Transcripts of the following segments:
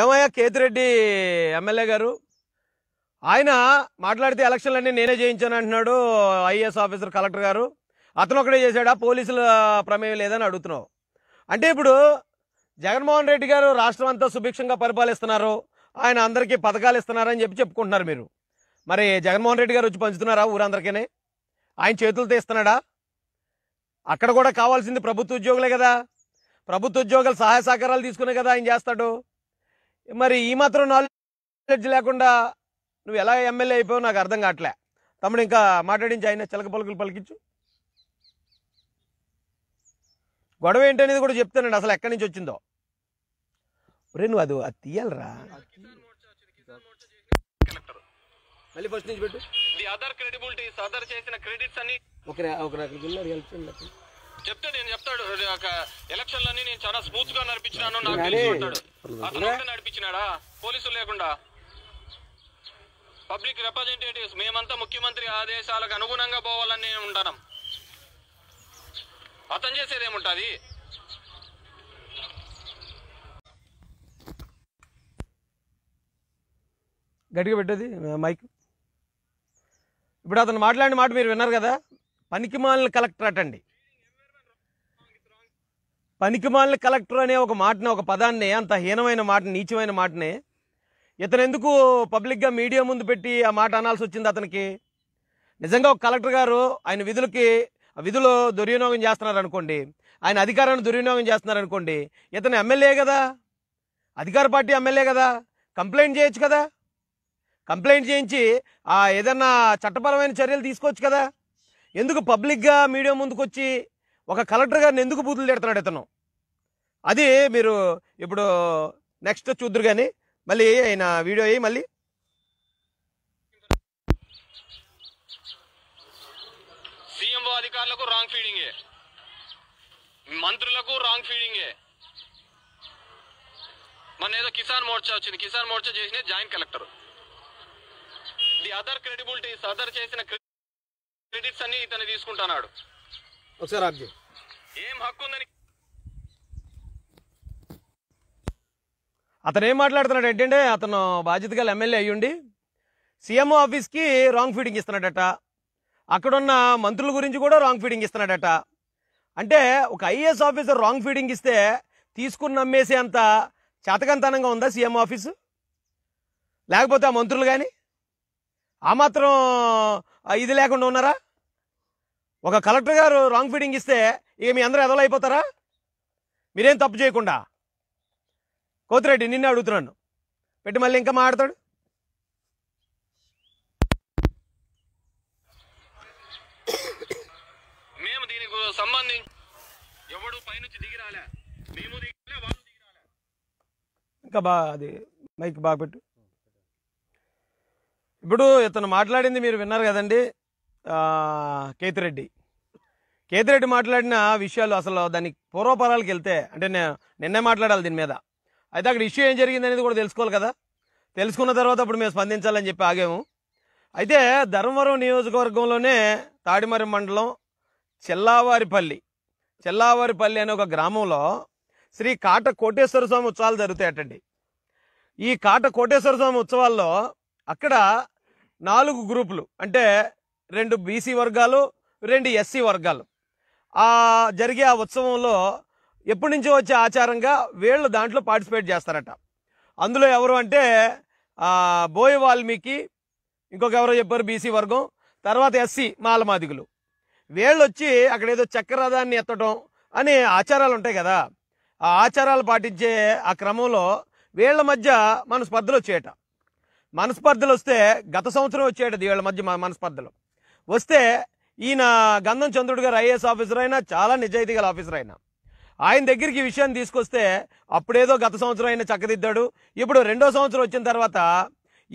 ఏమయ్యా కేతిరెడ్డి ఎమ్మెల్యే గారు ఆయన మాట్లాడితే ఎలక్షన్లన్నీ నేనే చేయించాను అంటున్నాడు ఐఏఎస్ ఆఫీసర్ కలెక్టర్ గారు అతను ఒకటే చేశాడా పోలీసుల ప్రమేయం లేదని అడుగుతున్నావు అంటే ఇప్పుడు జగన్మోహన్ రెడ్డి గారు రాష్ట్రం అంతా సుభిక్షంగా పరిపాలిస్తున్నారు ఆయన అందరికీ పథకాలు ఇస్తున్నారని చెప్పి చెప్పుకుంటున్నారు మీరు మరి జగన్మోహన్ రెడ్డి గారు వచ్చి పంచుతున్నారా ఊరందరికీ ఆయన చేతులతో ఇస్తున్నాడా అక్కడ కూడా కావాల్సింది ప్రభుత్వ ఉద్యోగులే కదా ప్రభుత్వ ఉద్యోగాలు సహాయ సహకారాలు తీసుకునే కదా ఆయన చేస్తాడు మరి ఈ మాత్రం నాలెడ్జ్ లేకుండా నువ్వు ఎలా ఎమ్మెల్యే అయిపోయావు నాకు అర్థం కావట్లే తమ్ముడు ఇంకా మాట్లాడించి ఆయన చిలక పలుకులు పలికించు గొడవ ఏంటనేది కూడా చెప్తానండి అసలు ఎక్కడి నుంచి వచ్చిందో రే నువ్వు అది అది తీయాలరా మళ్ళీ ఫస్ట్ నుంచి పెట్టు ది అదర్ క్రెడిబిలిటీస్ చేసిన క్రెడిట్స్ అన్ని చెప్తే నేను చెప్తాడు ఎలక్షన్ లని నేను చాలా స్మూత్ గా నడిపించినాను నాకు ఉంటాడు అతను నడిపించినాడా పోలీసులు లేకుండా పబ్లిక్ రిప్రజెంటేటివ్స్ మేమంతా ముఖ్యమంత్రి ఆదేశాలకు అనుగుణంగా పోవాలని ఉంటాను అతను ఏముంటుంది గట్టిగా పెట్టది మైక్ ఇప్పుడు అతను మాట్లాడిన మాట మీరు విన్నారు కదా పనికిమాలిన కలెక్టర్ అటండి పనికిమాలిన కలెక్టర్ అనే ఒక మాటని ఒక పదాన్ని అంత హీనమైన మాటని నీచమైన మాటని ఇతను ఎందుకు పబ్లిక్గా మీడియా ముందు పెట్టి ఆ మాట అనాల్సి వచ్చింది అతనికి నిజంగా ఒక కలెక్టర్ గారు ఆయన విధులకి విధులు దుర్వినియోగం చేస్తున్నారు అనుకోండి ఆయన అధికారాన్ని దుర్వినియోగం చేస్తున్నారు అనుకోండి ఇతను ఎమ్మెల్యే కదా అధికార పార్టీ ఎమ్మెల్యే కదా కంప్లైంట్ చేయొచ్చు కదా కంప్లైంట్ చేయించి ఏదన్నా చట్టపరమైన చర్యలు తీసుకోవచ్చు కదా ఎందుకు పబ్లిక్గా మీడియా ముందుకు వచ్చి ఒక కలెక్టర్ గారిని ఎందుకు బూతులు తిడతాడు ఇతను అది మీరు ఇప్పుడు నెక్స్ట్ చూద్దరు కానీ మళ్ళీ ఆయన వీడియో అయ్యి మళ్ళీ సీఎంఓ అధికారులకు రాంగ్ ఫీడింగ్ మంత్రులకు రాంగ్ ఫీడింగ్ మన ఏదో కిసాన్ మోర్చా వచ్చింది కిసాన్ మోర్చా చేసిన joint collector the other credibilities other చేసిన క్రెడిట్స్ అన్ని ఇతను తీసుకుంటున్నాడు ఒకసారి ఆఫ్ ఏం హక్కు ఉందని అతను ఏం మాట్లాడుతున్నాడు ఏంటంటే అతను బాధ్యత గల ఎమ్మెల్యే అయ్యుండి సీఎంఓ ఆఫీస్కి రాంగ్ ఫీడింగ్ ఇస్తున్నాడట అక్కడున్న మంత్రుల గురించి కూడా రాంగ్ ఫీడింగ్ ఇస్తున్నాడట అంటే ఒక ఐఏఎస్ ఆఫీసర్ రాంగ్ ఫీడింగ్ ఇస్తే తీసుకుని నమ్మేసే అంత చేతకంతనంగా ఉందా సీఎం ఆఫీసు లేకపోతే ఆ మంత్రులు కానీ ఆ మాత్రం ఇది లేకుండా ఉన్నారా ఒక కలెక్టర్ గారు రాంగ్ ఫీడింగ్ ఇస్తే ఇక మీ అందరూ ఎదవలు అయిపోతారా మీరేం తప్పు చేయకుండా కోతిరెడ్డి నిన్నే అడుగుతున్నాను పెట్టి మళ్ళీ ఇంకా మాడతాడు మేము దీనికి సంబంధించి ఎవడు పైనుంచి మేము దిగి రాలే ఇంకా బాగా అది మైక్ బాగా పెట్టు ఇప్పుడు ఇతను మాట్లాడింది మీరు విన్నారు కదండి కేతిరెడ్డి కేతిరెడ్డి మాట్లాడిన విషయాలు అసలు దాని పూర్వపరాలకు వెళ్తే అంటే నేను నిన్నే మాట్లాడాలి దీని మీద అయితే అక్కడ ఇష్యూ ఏం జరిగింది అనేది కూడా తెలుసుకోవాలి కదా తెలుసుకున్న తర్వాత అప్పుడు మేము స్పందించాలని చెప్పి ఆగాము అయితే ధర్మవరం నియోజకవర్గంలోనే తాడిమరి మండలం చెల్లావారిపల్లి చెల్లావారిపల్లి అనే ఒక గ్రామంలో శ్రీ కాట కోటేశ్వర స్వామి ఉత్సవాలు జరుగుతాయటండి ఈ కాట కోటేశ్వర స్వామి ఉత్సవాల్లో అక్కడ నాలుగు గ్రూపులు అంటే రెండు బీసీ వర్గాలు రెండు ఎస్సీ వర్గాలు ఆ జరిగే ఆ ఉత్సవంలో ఎప్పటి నుంచో వచ్చే ఆచారంగా వీళ్ళు దాంట్లో పార్టిసిపేట్ చేస్తారట అందులో ఎవరు అంటే బోయ వాల్మీకి ఇంకొక ఎవరో చెప్పారు బీసీ వర్గం తర్వాత ఎస్సీ మాలమాదిగులు వీళ్ళు వచ్చి అక్కడ ఏదో చక్రరథాన్ని ఎత్తడం అనే ఆచారాలు ఉంటాయి కదా ఆ ఆచారాలు పాటించే ఆ క్రమంలో వీళ్ళ మధ్య మన స్పర్ధలు వచ్చేయట మనస్పర్ధలు వస్తే గత సంవత్సరం వచ్చేటది వీళ్ళ మధ్య మనస్పర్ధలు వస్తే ఈయన గంధం చంద్రుడు గారు ఐఏఎస్ ఆఫీసర్ అయినా చాలా నిజాయితీ గల ఆఫీసర్ అయినా ఆయన దగ్గరికి విషయాన్ని తీసుకొస్తే అప్పుడేదో గత సంవత్సరం ఆయన చక్కదిద్దాడు ఇప్పుడు రెండో సంవత్సరం వచ్చిన తర్వాత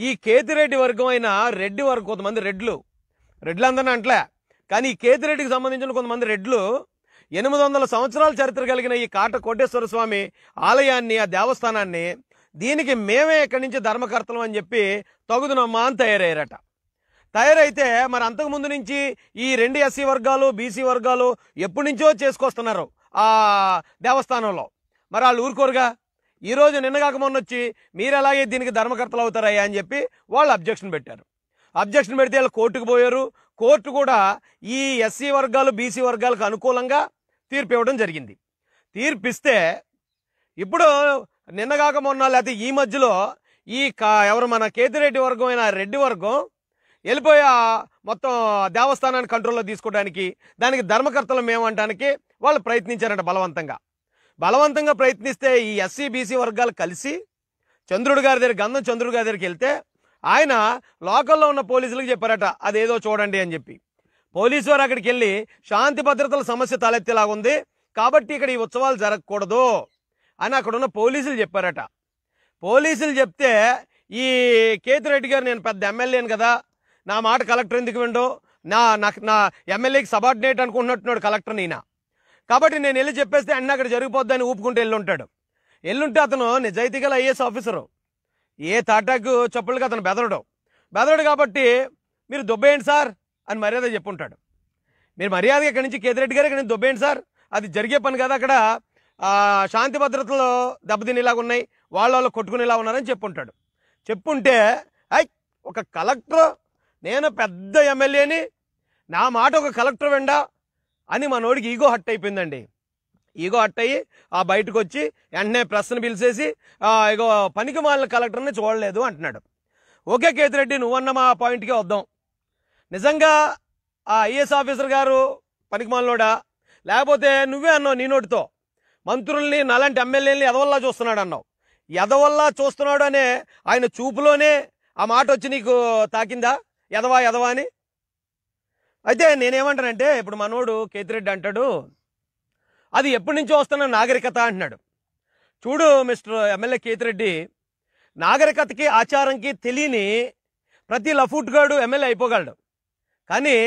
ఈ కేతిరెడ్డి వర్గం అయిన రెడ్డి వర్గం కొంతమంది రెడ్లు రెడ్లు అందరినీ అంటలే కానీ ఈ కేతిరెడ్డికి సంబంధించిన కొంతమంది రెడ్లు ఎనిమిది వందల సంవత్సరాల చరిత్ర కలిగిన ఈ కాట కోటేశ్వర స్వామి ఆలయాన్ని ఆ దేవస్థానాన్ని దీనికి మేమే ఇక్కడి నుంచి ధర్మకర్తలం అని చెప్పి తగుదునమ్మా అని తయారయ్యారట తయారైతే మరి అంతకుముందు నుంచి ఈ రెండు ఎస్సీ వర్గాలు బీసీ వర్గాలు ఎప్పటి నుంచో చేసుకొస్తున్నారు ఆ దేవస్థానంలో మరి వాళ్ళు ఊరుకోరుగా ఈరోజు నిన్నగాక మొన్న వచ్చి మీరు అలాగే దీనికి ధర్మకర్తలు అవుతారయ్యా అని చెప్పి వాళ్ళు అబ్జెక్షన్ పెట్టారు అబ్జెక్షన్ పెడితే వాళ్ళు కోర్టుకు పోయారు కోర్టు కూడా ఈ ఎస్సీ వర్గాలు బీసీ వర్గాలకు అనుకూలంగా తీర్పు ఇవ్వడం జరిగింది తీర్పిస్తే ఇప్పుడు నిన్నగాక మొన్న లేకపోతే ఈ మధ్యలో ఈ ఎవరు మన కేతిరెడ్డి వర్గం అయిన రెడ్డి వర్గం వెళ్ళిపోయా మొత్తం దేవస్థానాన్ని కంట్రోల్లో తీసుకోవడానికి దానికి ధర్మకర్తలు మేమంటానికి వాళ్ళు ప్రయత్నించారంట బలవంతంగా బలవంతంగా ప్రయత్నిస్తే ఈ ఎస్సీ బీసీ వర్గాలు కలిసి చంద్రుడు గారి దగ్గర గంధం చంద్రుడు గారి దగ్గరికి వెళ్తే ఆయన లోకల్లో ఉన్న పోలీసులకు చెప్పారట అదేదో చూడండి అని చెప్పి పోలీసు వారు అక్కడికి వెళ్ళి శాంతి భద్రతల సమస్య తలెత్తేలాగా ఉంది కాబట్టి ఇక్కడ ఈ ఉత్సవాలు జరగకూడదు అని అక్కడున్న పోలీసులు చెప్పారట పోలీసులు చెప్తే ఈ కేతిరెడ్డి గారు నేను పెద్ద ఎమ్మెల్యేను కదా నా మాట కలెక్టర్ ఎందుకు విండో నా నా ఎమ్మెల్యేకి సబార్డినేట్ అనుకుంటున్నట్టున్నాడు కలెక్టర్ నేను కాబట్టి నేను వెళ్ళి చెప్పేస్తే అన్న అక్కడ జరిగిపోద్దని ఊపుకుంటూ వెళ్ళి ఉంటాడు ఎల్లుంటే అతను నిజాయితీ గల ఐఏఎస్ ఆఫీసరు ఏ తాటాకు చెప్పులకి అతను బెదరడు బెదరడు కాబట్టి మీరు దుబ్బేయండి సార్ అని మర్యాద చెప్పుంటాడు మీరు మర్యాద ఇక్కడి నుంచి కేతిరెడ్డి గారు ఇక్కడ నుంచి దుబ్బేయండి సార్ అది జరిగే పని కదా అక్కడ శాంతి భద్రతలు దెబ్బతినేలాగా ఉన్నాయి వాళ్ళ వాళ్ళు కొట్టుకునేలా ఉన్నారని చెప్పుంటాడు చెప్పుంటే ఐ ఒక కలెక్టర్ నేను పెద్ద ఎమ్మెల్యేని నా మాట ఒక కలెక్టర్ వెండా అని నోడికి ఈగో హట్ అయిపోయిందండి ఈగో హట్ అయ్యి ఆ బయటకు వచ్చి వెంటనే ప్రశ్న పిలిచేసి ఇగో పనికి మాలిన కలెక్టర్ని చూడలేదు అంటున్నాడు ఓకే కేతిరెడ్డి నువ్వన్న మా పాయింట్కే వద్దాం నిజంగా ఆ ఐఏఎస్ ఆఫీసర్ గారు మాలినోడా లేకపోతే నువ్వే అన్నావు నీ నోటితో మంత్రుల్ని నలాంటి ఎమ్మెల్యేని ఎదవల్లా చూస్తున్నాడు అన్నావు ఎదవల్లా చూస్తున్నాడు అనే ఆయన చూపులోనే ఆ మాట వచ్చి నీకు తాకిందా ఎదవా ఎదవా అని అయితే నేనేమంటానంటే ఇప్పుడు మనోడు కేతిరెడ్డి అంటాడు అది ఎప్పటి నుంచో వస్తున్న నాగరికత అంటున్నాడు చూడు మిస్టర్ ఎమ్మెల్యే కేతిరెడ్డి నాగరికతకి ఆచారంకి తెలియని ప్రతి లఫూట్గాడు ఎమ్మెల్యే అయిపోగలడు కానీ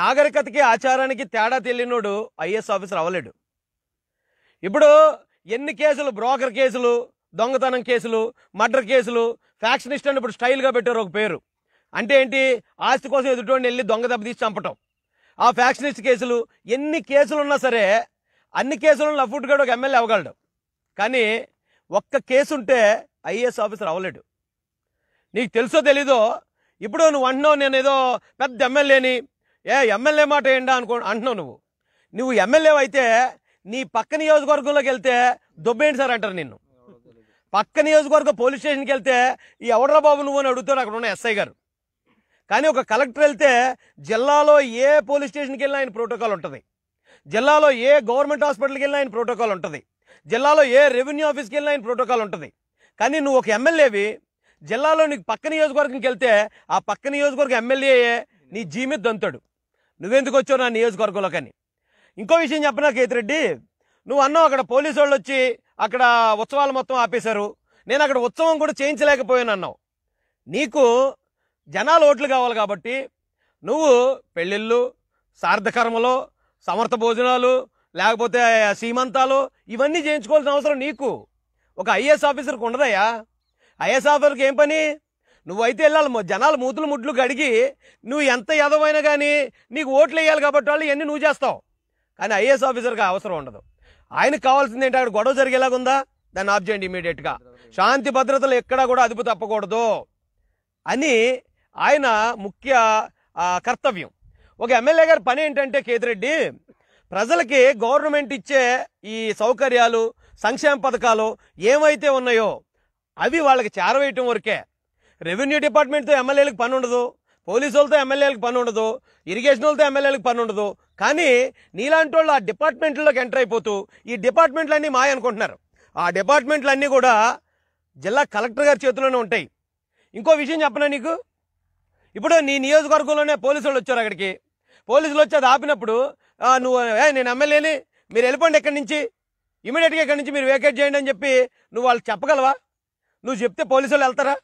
నాగరికతకి ఆచారానికి తేడా తెలియనోడు ఐఏఎస్ ఆఫీసర్ అవ్వలేడు ఇప్పుడు ఎన్ని కేసులు బ్రోకర్ కేసులు దొంగతనం కేసులు మర్డర్ కేసులు ఫ్యాక్షనిస్ట్ అని ఇప్పుడు స్టైల్గా పెట్టారు ఒక పేరు అంటే ఏంటి ఆస్తి కోసం ఎదుటోడిని వెళ్ళి దొంగ తీసి చంపటం ఆ ఫ్యాక్షనిస్ట్ కేసులు ఎన్ని కేసులు ఉన్నా సరే అన్ని కేసులను లఫ్ట్ గడ్ ఒక ఎమ్మెల్యే అవ్వగలడు కానీ ఒక్క కేసు ఉంటే ఐఏఎస్ ఆఫీసర్ అవ్వలేడు నీకు తెలుసో తెలీదో ఇప్పుడు నువ్వు అంటున్నావు నేను ఏదో పెద్ద ఎమ్మెల్యేని ఏ ఎమ్మెల్యే మాట ఏంటా అనుకో అంటున్నావు నువ్వు నువ్వు ఎమ్మెల్యే అయితే నీ పక్క నియోజకవర్గంలోకి వెళ్తే దొబ్బేంటి సార్ అంటారు నిన్ను పక్క నియోజకవర్గ పోలీస్ స్టేషన్కి వెళ్తే ఈ ఎవడరా బాబు నువ్వు అని అడుగుతాడు అక్కడ ఉన్న ఎస్ఐ గారు కానీ ఒక కలెక్టర్ వెళ్తే జిల్లాలో ఏ పోలీస్ స్టేషన్కి వెళ్ళినా ఆయన ప్రోటోకాల్ ఉంటుంది జిల్లాలో ఏ గవర్నమెంట్ హాస్పిటల్కి వెళ్ళినా ఆయన ప్రోటోకాల్ ఉంటుంది జిల్లాలో ఏ రెవెన్యూ ఆఫీస్కి వెళ్ళినా ఆయన ప్రోటోకాల్ ఉంటుంది కానీ నువ్వు ఒక ఎమ్మెల్యేవి జిల్లాలో నీకు పక్క నియోజకవర్గంకి వెళ్తే ఆ పక్క నియోజకవర్గ ఎమ్మెల్యేయే నీ జీ మీద దంతాడు నువ్వెందుకు వచ్చావు నా నియోజకవర్గంలో కానీ ఇంకో విషయం చెప్పనా కేతిరెడ్డి నువ్వు అన్నావు అక్కడ పోలీసు వాళ్ళు వచ్చి అక్కడ ఉత్సవాలు మొత్తం ఆపేశారు నేను అక్కడ ఉత్సవం కూడా చేయించలేకపోయాను అన్నావు నీకు జనాలు ఓట్లు కావాలి కాబట్టి నువ్వు పెళ్ళిళ్ళు సార్థకర్మలు సమర్థ భోజనాలు లేకపోతే సీమంతాలు ఇవన్నీ చేయించుకోవాల్సిన అవసరం నీకు ఒక ఐఏఎస్ ఆఫీసర్కి ఉండదయ్యా ఐఏఎస్ ఆఫీసర్కి ఏం పని నువ్వైతే వెళ్ళాలి జనాలు మూతులు ముట్లు కడిగి నువ్వు ఎంత యాదవైనా కానీ నీకు ఓట్లు వేయాలి కాబట్టి వాళ్ళు ఇవన్నీ నువ్వు చేస్తావు కానీ ఐఏఎస్ ఆఫీసర్కి అవసరం ఉండదు ఆయనకు కావాల్సింది ఏంటి అక్కడ గొడవ జరిగేలాగుందా దాన్ని ఆఫ్ చేయండి ఇమీడియట్గా శాంతి భద్రతలు ఎక్కడా కూడా అదుపు తప్పకూడదు అని ఆయన ముఖ్య కర్తవ్యం ఒక ఎమ్మెల్యే గారి పని ఏంటంటే కేతిరెడ్డి ప్రజలకి గవర్నమెంట్ ఇచ్చే ఈ సౌకర్యాలు సంక్షేమ పథకాలు ఏమైతే ఉన్నాయో అవి వాళ్ళకి చేరవేయటం వరకే రెవెన్యూ డిపార్ట్మెంట్తో ఎమ్మెల్యేలకు పని ఉండదు పోలీసు వాళ్ళతో ఎమ్మెల్యేలకు పని ఉండదు ఇరిగేషన్ వాళ్ళతో ఎమ్మెల్యేలకు పని ఉండదు కానీ నీలాంటి వాళ్ళు ఆ డిపార్ట్మెంట్లోకి ఎంటర్ అయిపోతూ ఈ డిపార్ట్మెంట్లన్నీ మాయ అనుకుంటున్నారు ఆ డిపార్ట్మెంట్లన్నీ కూడా జిల్లా కలెక్టర్ గారి చేతిలోనే ఉంటాయి ఇంకో విషయం చెప్పనా నీకు ఇప్పుడు నీ నియోజకవర్గంలోనే పోలీసులు వచ్చారు అక్కడికి పోలీసులు వచ్చి అది ఆపినప్పుడు నువ్వు ఏ నేను ఎమ్మెల్యేని మీరు వెళ్ళిపోండి ఎక్కడి నుంచి ఇమీడియట్గా ఇక్కడి నుంచి మీరు వేకేట్ చేయండి అని చెప్పి నువ్వు వాళ్ళు చెప్పగలవా నువ్వు చెప్తే పోలీసులు వెళ్తారా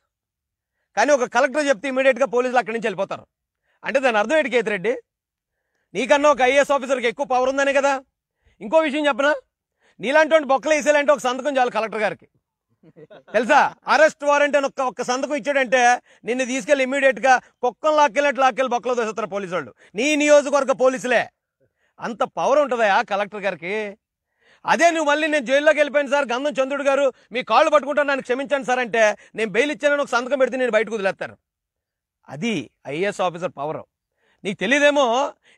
కానీ ఒక కలెక్టర్ చెప్తే ఇమీడియట్గా పోలీసులు అక్కడి నుంచి వెళ్ళిపోతారు అంటే దాని అర్థం ఏంటి కేతిరెడ్డి నీకన్నా ఒక ఐఏఎస్ ఆఫీసర్కి ఎక్కువ పవర్ ఉందనే కదా ఇంకో విషయం చెప్పనా నీలాంటి బొక్కలు వేసేలాంటి ఒక సంతకం చాలు కలెక్టర్ గారికి తెలుసా అరెస్ట్ వారెంట్ అని ఒక్క ఒక్క సంతకం ఇచ్చాడంటే నిన్ను తీసుకెళ్ళి ఇమీడియట్ గా కుక్కను లాక్కెళ్ళినట్టు లాక్కెళ్ళి బొక్కలు తోసేస్తారు పోలీసు వాళ్ళు నీ నియోజకవర్గ పోలీసులే అంత పవర్ ఉంటుందా కలెక్టర్ గారికి అదే నువ్వు మళ్ళీ నేను జైల్లోకి వెళ్ళిపోయాను సార్ గంధం చంద్రుడు గారు మీ కాళ్ళు పట్టుకుంటాను నన్ను క్షమించండి సార్ అంటే నేను బెయిల్ ఇచ్చానని ఒక సంతకం పెడితే నేను బయటకు వదిలేస్తాను అది ఐఏఎస్ ఆఫీసర్ పవర్ నీకు తెలియదేమో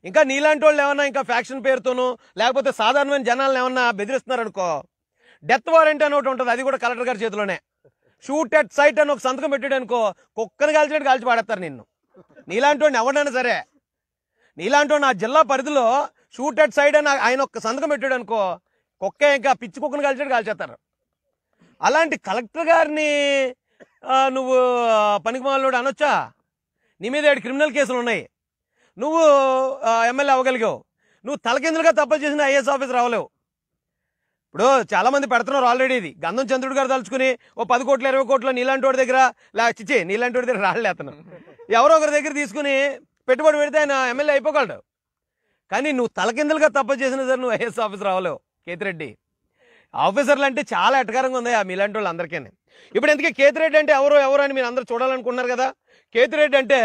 ఇంకా నీలాంటి వాళ్ళు ఏమన్నా ఇంకా ఫ్యాక్షన్ పేరుతోనూ లేకపోతే సాధారణమైన జనాలను ఏమన్నా బెదిరిస్తున్నారనుకో డెత్ వారెంట్ అని ఒకటి ఉంటుంది అది కూడా కలెక్టర్ గారి చేతిలోనే షూట్ ఎట్ సైట్ అని ఒక సంతకం పెట్టాడు అనుకో కుక్కను కాల్చినట్టు కాల్చి పాడేస్తారు నిన్ను నీలాంటి ఎవడైనా సరే నీలాంటి నా జిల్లా పరిధిలో షూట్ ఎట్ సైడ్ అని ఆయన ఒక సంతకం పెట్టాడు అనుకో కుక్క ఇంకా పిచ్చి కుక్కను కాల్చినట్టు కాల్చేస్తారు అలాంటి కలెక్టర్ గారిని నువ్వు పనికిమాలోడు అనొచ్చా నీ మీద ఏడు క్రిమినల్ కేసులు ఉన్నాయి నువ్వు ఎమ్మెల్యే అవ్వగలిగావు నువ్వు తలకిందులుగా తప్పులు చేసిన ఐఏఎస్ ఆఫీస్ రావలేవు ఇప్పుడు చాలా మంది పెడుతున్నారు ఆల్రెడీ ఇది గంధం చంద్రుడు గారు తలుచుకుని ఓ పది కోట్ల ఇరవై కోట్ల నీలాంటి వాడి దగ్గర లేచి నీలాంటి వాడి దగ్గర రాళ్ళేతను ఎవరో ఒకరి దగ్గర తీసుకుని పెట్టుబడి పెడితే ఆయన ఎమ్మెల్యే అయిపోగలడు కానీ నువ్వు తలకిందులుగా తప్ప చేసిన సరే నువ్వు ఐఏఎస్ ఆఫీసర్ రావాలో కేతిరెడ్డి ఆఫీసర్లు అంటే చాలా ఎటకారంగా ఉంది ఆ మీలాంటి వాళ్ళు అందరికీ ఇప్పుడు ఎందుకే కేతిరెడ్డి అంటే ఎవరు ఎవరు అని మీరు అందరూ చూడాలనుకున్నారు కదా కేతిరెడ్డి అంటే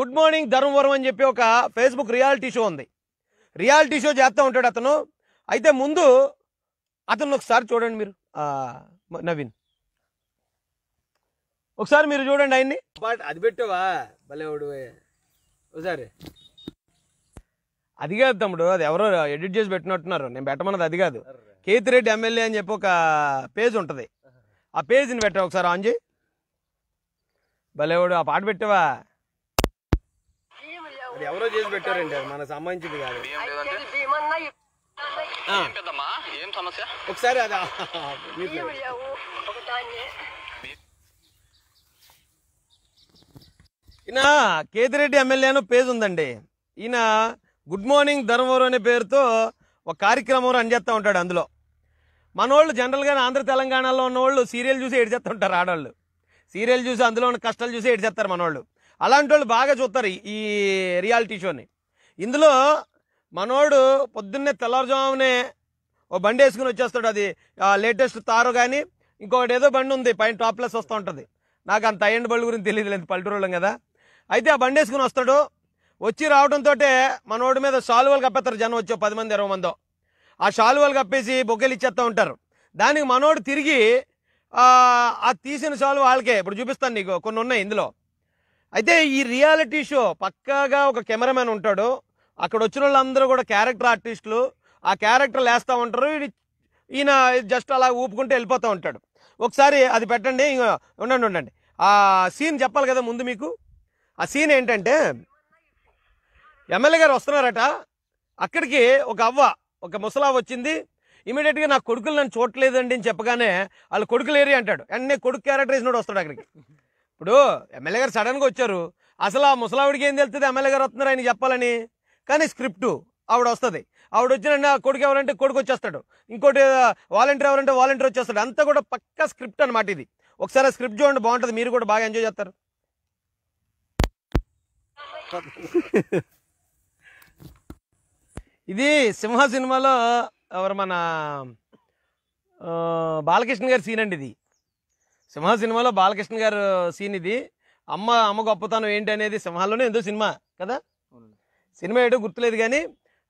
గుడ్ మార్నింగ్ ధర్మవరం అని చెప్పి ఒక ఫేస్బుక్ రియాలిటీ షో ఉంది రియాలిటీ షో చేస్తూ ఉంటాడు అతను అయితే ముందు అతను ఒకసారి చూడండి మీరు నవీన్ ఒకసారి మీరు చూడండి ఆయన్ని అది పెట్టవా భలేవుడు ఒకసారి అది కాదు తమ్ముడు అది ఎవరో ఎడిట్ చేసి పెట్టినట్టున్నారు నేను పెట్టమన్నది అది కాదు రెడ్డి ఎమ్మెల్యే అని చెప్పి ఒక పేజ్ ఉంటుంది ఆ పేజ్ని పెట్టావు ఒకసారి ఆన్ చేయి భలేవాడు ఆ పాట పెట్టావా ఎవరో చేసి పెట్టారండి మనకు సంబంధించింది కాదు ఒకసారి ఈయన కేతిరెడ్డి ఎమ్మెల్యేను పేజ్ ఉందండి ఈయన గుడ్ మార్నింగ్ ధర్మవరం అనే పేరుతో ఒక కార్యక్రమం రన్ చేస్తూ ఉంటాడు అందులో మనోళ్ళు జనరల్గా ఆంధ్ర తెలంగాణలో ఉన్నవాళ్ళు సీరియల్ చూసి ఏడ్చేస్తూ ఉంటారు ఆడవాళ్ళు సీరియల్ చూసి అందులో ఉన్న కష్టాలు చూసి ఏడ్చేస్తారు మనోళ్ళు అలాంటి వాళ్ళు బాగా చూస్తారు ఈ రియాలిటీ షోని ఇందులో మనోడు పొద్దున్నే తెల్లవారుజామునే ఓ బండి వేసుకుని వచ్చేస్తాడు అది లేటెస్ట్ తారు కానీ ఇంకొకటి ఏదో బండి ఉంది పైన టాప్లెస్ వస్తూ ఉంటుంది నాకు అంత అయ్యండి బళ్ళు గురించి తెలియదు లేదు పల్లెటూరులో కదా అయితే ఆ బండి వేసుకుని వస్తాడు వచ్చి రావడంతో మనోడి మీద షాలువలు కప్పేస్తారు జనం వచ్చే పది మంది ఇరవై మందో ఆ షాలువలు కప్పేసి బొగ్గలు ఇచ్చేస్తూ ఉంటారు దానికి మనోడు తిరిగి ఆ తీసిన షాలు వాళ్ళకే ఇప్పుడు చూపిస్తాను నీకు కొన్ని ఉన్నాయి ఇందులో అయితే ఈ రియాలిటీ షో పక్కాగా ఒక కెమెరామెన్ ఉంటాడు అక్కడ వచ్చిన వాళ్ళందరూ కూడా క్యారెక్టర్ ఆర్టిస్టులు ఆ క్యారెక్టర్లు వేస్తూ ఉంటారు ఈయన జస్ట్ అలా ఊపుకుంటూ వెళ్ళిపోతూ ఉంటాడు ఒకసారి అది పెట్టండి ఉండండి ఉండండి ఆ సీన్ చెప్పాలి కదా ముందు మీకు ఆ సీన్ ఏంటంటే ఎమ్మెల్యే గారు వస్తున్నారట అక్కడికి ఒక అవ్వ ఒక ముసలా వచ్చింది ఇమీడియట్గా నా కొడుకులు నన్ను చూడలేదండి అని చెప్పగానే వాళ్ళ కొడుకులు ఏరి అంటాడు వెంటనే కొడుకు క్యారెక్టర్ వేసినోడు వస్తాడు అక్కడికి ఇప్పుడు ఎమ్మెల్యే గారు సడన్గా వచ్చారు అసలు ఆ ముసలావిడికి ఏం తెలుస్తుంది ఎమ్మెల్యే గారు వస్తున్నారు ఆయన చెప్పాలని కానీ స్క్రిప్టు ఆవిడ వస్తుంది ఆవిడ వచ్చిన కొడుకు ఎవరంటే కొడుకు వచ్చేస్తాడు ఇంకోటి వాలంటీర్ ఎవరంటే వాలంటీర్ వచ్చేస్తాడు అంతా కూడా పక్కా స్క్రిప్ట్ అనమాట ఇది ఒకసారి స్క్రిప్ట్ చూడండి బాగుంటుంది మీరు కూడా బాగా ఎంజాయ్ చేస్తారు ఇది సింహ సినిమాలో ఎవరు మన బాలకృష్ణ గారి సీన్ అండి ఇది సింహ సినిమాలో బాలకృష్ణ గారు సీన్ ఇది అమ్మ అమ్మ గొప్పతనం ఏంటి అనేది సింహాల్లోనే ఎంతో సినిమా కదా సినిమా ఏటో గుర్తులేదు కానీ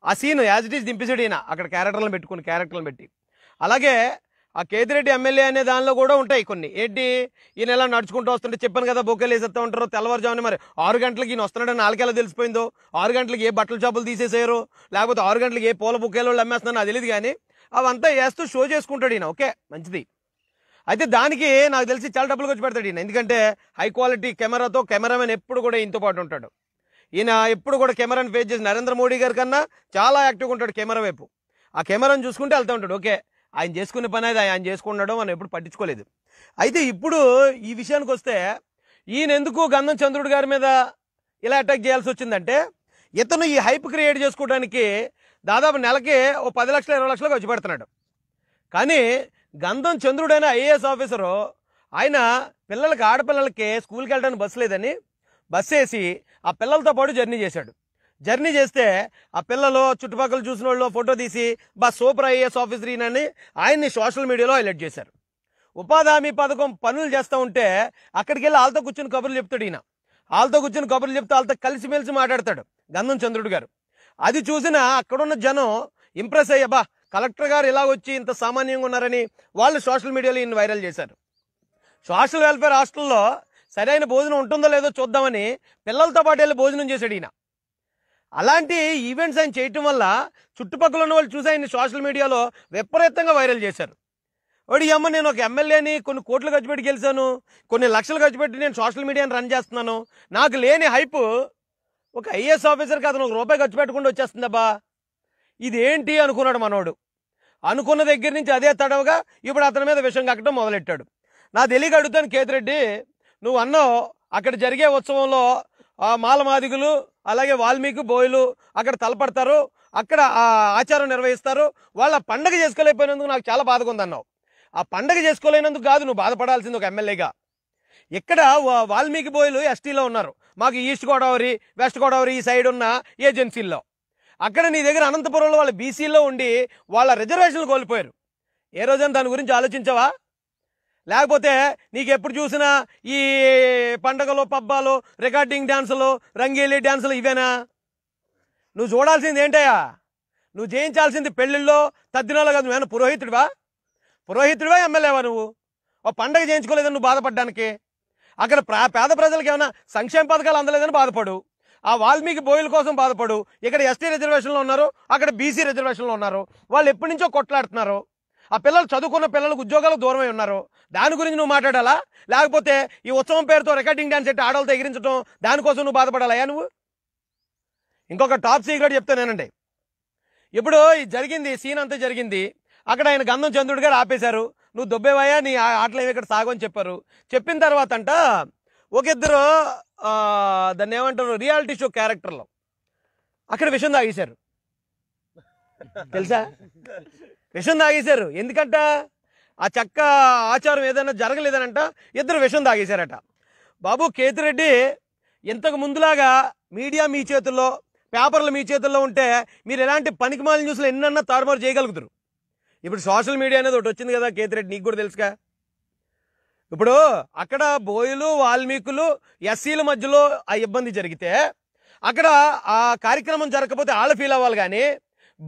ఆ సీన్ యాజ్ ఇట్ ఈస్ దింపేసాడు ఈయన అక్కడ క్యారెక్టర్లను పెట్టుకుని క్యారెక్టర్లను పెట్టి అలాగే ఆ కేతిరెడ్డి ఎమ్మెల్యే అనే దానిలో కూడా ఉంటాయి కొన్ని ఏంటి ఈయన ఎలా నడుచుకుంటూ వస్తుంటే చెప్పాను కదా బొక్కలు వేసేస్తూ ఉంటారు తెల్లవారుజామునే మరి ఆరు గంటలకి ఈయన వస్తున్నాడని నాలుగేలా తెలిసిపోయిందో ఆరు గంటలకి ఏ బట్టల షాపులు తీసేసారు లేకపోతే ఆరు గంటలకి ఏ పూల బొక్కేలు అమ్మేస్తున్నా అది తెలియదు కానీ అవంతా వేస్తూ షో చేసుకుంటాడు ఈయన ఓకే మంచిది అయితే దానికి నాకు తెలిసి చాలా డబ్బులు ఖర్చు పెడతాడు ఈయన ఎందుకంటే హై క్వాలిటీ కెమెరాతో కెమెరామెన్ ఎప్పుడు కూడా ఇంతో పాటు ఉంటాడు ఈయన ఎప్పుడు కూడా కెమెరాను ఫేస్ చేసి నరేంద్ర మోడీ గారి కన్నా చాలా యాక్టివ్గా ఉంటాడు కెమెరా వైపు ఆ కెమెరాను చూసుకుంటే వెళ్తూ ఉంటాడు ఓకే ఆయన చేసుకునే పని అది ఆయన చేసుకుంటున్నాడు మనం ఎప్పుడు పట్టించుకోలేదు అయితే ఇప్పుడు ఈ విషయానికి వస్తే ఈయన ఎందుకు గంధం చంద్రుడు గారి మీద ఇలా అటాక్ చేయాల్సి వచ్చిందంటే ఇతను ఈ హైప్ క్రియేట్ చేసుకోవడానికి దాదాపు నెలకి ఓ పది లక్షలు ఇరవై లక్షలు ఖర్చు పెడుతున్నాడు కానీ గంధం చంద్రుడైన ఐఏఎస్ ఆఫీసరు ఆయన పిల్లలకి ఆడపిల్లలకి స్కూల్కి వెళ్ళడానికి బస్సు లేదని బస్ వేసి ఆ పిల్లలతో పాటు జర్నీ చేశాడు జర్నీ చేస్తే ఆ పిల్లలు చుట్టుపక్కల చూసిన వాళ్ళు ఫోటో తీసి బా సూపర్ ఐఏఎస్ ఆఫీసర్ ఈయనని ఆయన్ని సోషల్ మీడియాలో హైలైట్ చేశారు ఉపాధి హామీ పథకం పనులు చేస్తూ ఉంటే అక్కడికి వెళ్ళి వాళ్ళతో కూర్చుని కబుర్లు చెప్తాడు ఈయన వాళ్ళతో కూర్చుని కబుర్లు చెప్తే వాళ్ళతో కలిసిమెలిసి మాట్లాడతాడు గంధం చంద్రుడు గారు అది చూసిన అక్కడున్న జనం ఇంప్రెస్ బా కలెక్టర్ గారు ఇలా వచ్చి ఇంత సామాన్యంగా ఉన్నారని వాళ్ళు సోషల్ మీడియాలో ఈయన వైరల్ చేశారు సోషల్ వెల్ఫేర్ హాస్టల్లో సరైన భోజనం ఉంటుందో లేదో చూద్దామని పిల్లలతో పాటు వెళ్ళి భోజనం చేశాడు ఈయన అలాంటి ఈవెంట్స్ ఆయన చేయటం వల్ల చుట్టుపక్కల ఉన్న వాళ్ళు చూసి ఆయన సోషల్ మీడియాలో విపరీతంగా వైరల్ చేశారు వాడి అమ్మ నేను ఒక ఎమ్మెల్యేని కొన్ని కోట్లు ఖర్చు పెట్టి గెలిచాను కొన్ని లక్షలు ఖర్చు పెట్టి నేను సోషల్ మీడియాని రన్ చేస్తున్నాను నాకు లేని హైపు ఒక ఐఏఎస్ ఆఫీసర్కి అతను ఒక రూపాయి ఖర్చు పెట్టకుండా వచ్చేస్తుందబ్బా ఇదేంటి అనుకున్నాడు మనోడు అనుకున్న దగ్గర నుంచి అదే తడవగా ఇప్పుడు అతని మీద విషయం కక్కడం మొదలెట్టాడు నా తెలియక అడుగుతాను కేతిరెడ్డి నువ్వు అన్నావు అక్కడ జరిగే ఉత్సవంలో మాలమాదిగులు అలాగే వాల్మీకి బోయిలు అక్కడ తలపడతారు అక్కడ ఆ ఆచారం నిర్వహిస్తారు వాళ్ళ పండగ చేసుకోలేకపోయినందుకు నాకు చాలా బాధగా ఉందన్నావు ఆ పండగ చేసుకోలేనందుకు కాదు నువ్వు బాధపడాల్సింది ఒక ఎమ్మెల్యేగా ఇక్కడ వాల్మీకి బోయిలు ఎస్టీలో ఉన్నారు మాకు ఈస్ట్ గోదావరి వెస్ట్ గోదావరి ఈ సైడ్ ఉన్న ఏజెన్సీల్లో అక్కడ నీ దగ్గర అనంతపురంలో వాళ్ళ బీసీలో ఉండి వాళ్ళ రిజర్వేషన్లు కోల్పోయారు ఏ రోజైనా దాని గురించి ఆలోచించావా లేకపోతే నీకు ఎప్పుడు చూసినా ఈ పండగలు పబ్బాలు రికార్డింగ్ డ్యాన్సులు రంగీలి డ్యాన్సులు ఇవేనా నువ్వు చూడాల్సింది ఏంటయ్యా నువ్వు చేయించాల్సింది పెళ్ళిళ్ళో తద్దినాలో కాదు నువ్వేనా పురోహితుడివా పురోహితుడివా ఎమ్మెల్యేవా నువ్వు ఓ పండగ చేయించుకోలేదని నువ్వు బాధపడ్డానికి అక్కడ పేద ప్రజలకు ఏమైనా సంక్షేమ పథకాలు అందలేదని బాధపడు ఆ వాల్మీకి బోయిల కోసం బాధపడు ఇక్కడ ఎస్టీ రిజర్వేషన్లో ఉన్నారు అక్కడ బీసీ రిజర్వేషన్లో ఉన్నారు వాళ్ళు ఎప్పటి నుంచో కొట్లాడుతున్నారు ఆ పిల్లలు చదువుకున్న పిల్లలకు ఉద్యోగాలకు దూరమై ఉన్నారు దాని గురించి నువ్వు మాట్లాడాలా లేకపోతే ఈ ఉత్సవం పేరుతో రికార్డింగ్ డ్యాన్స్ ఎట్టి ఆడవాళ్ళు ఎగిరించడం దానికోసం నువ్వు బాధపడాలయా నువ్వు ఇంకొక టాప్ సీక్రెట్ చెప్తానేనండి ఇప్పుడు జరిగింది సీన్ అంతా జరిగింది అక్కడ ఆయన గంధం చంద్రుడు గారు ఆపేశారు నువ్వు దొబ్బేవయ్యా నీ ఆటలు ఏమి ఇక్కడ సాగు అని చెప్పారు చెప్పిన తర్వాత అంట ఒక ఇద్దరు దాన్ని ఏమంటారు రియాలిటీ షో క్యారెక్టర్లో అక్కడ విషం తాగేశారు తెలుసా విషం తాగేశారు ఎందుకంట ఆ చక్క ఆచారం ఏదైనా జరగలేదనంట ఇద్దరు విషం తాగేశారట బాబు కేతిరెడ్డి ఇంతకు ముందులాగా మీడియా మీ చేతుల్లో పేపర్లు మీ చేతుల్లో ఉంటే మీరు ఎలాంటి పనికిమాల న్యూస్లు ఎన్నన్నా తారుమారు చేయగలుగుతారు ఇప్పుడు సోషల్ మీడియా అనేది ఒకటి వచ్చింది కదా కేతిరెడ్డి నీకు కూడా తెలుసుగా ఇప్పుడు అక్కడ బోయిలు వాల్మీకులు ఎస్సీల మధ్యలో ఆ ఇబ్బంది జరిగితే అక్కడ ఆ కార్యక్రమం జరగకపోతే వాళ్ళు ఫీల్ అవ్వాలి కానీ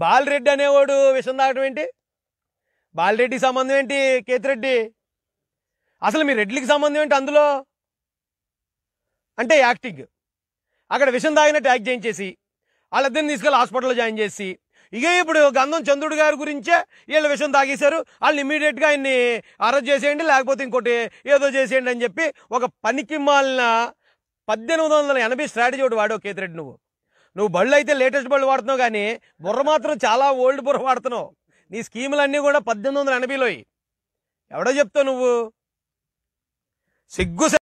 బాలరెడ్డి అనేవాడు విషం తాగడం ఏంటి బాలరెడ్డి సంబంధం ఏంటి కేతిరెడ్డి అసలు మీ రెడ్లకి సంబంధం ఏంటి అందులో అంటే యాక్టింగ్ అక్కడ విషం తాగినట్టు యాక్ట్ చేయించేసి వాళ్ళిద్దరిని తీసుకెళ్ళి హాస్పిటల్లో జాయిన్ చేసి ఇక ఇప్పుడు గంధం చంద్రుడు గారి గురించే వీళ్ళు విషం తాగేశారు వాళ్ళు ఇమీడియట్గా ఆయన్ని అరెస్ట్ చేసేయండి లేకపోతే ఇంకోటి ఏదో చేసేయండి అని చెప్పి ఒక పనికి మాలిన పద్దెనిమిది వందల ఎనభై స్ట్రాటజీ ఒకటి వాడో కేతిరెడ్డి నువ్వు నువ్వు బళ్ళు అయితే లేటెస్ట్ బళ్ళు వాడుతున్నావు కానీ బుర్ర మాత్రం చాలా ఓల్డ్ బుర్ర వాడుతున్నావు నీ స్కీములన్నీ కూడా పద్దెనిమిది వందల ఎనభైలో ఎవడో చెప్తావు నువ్వు సిగ్గు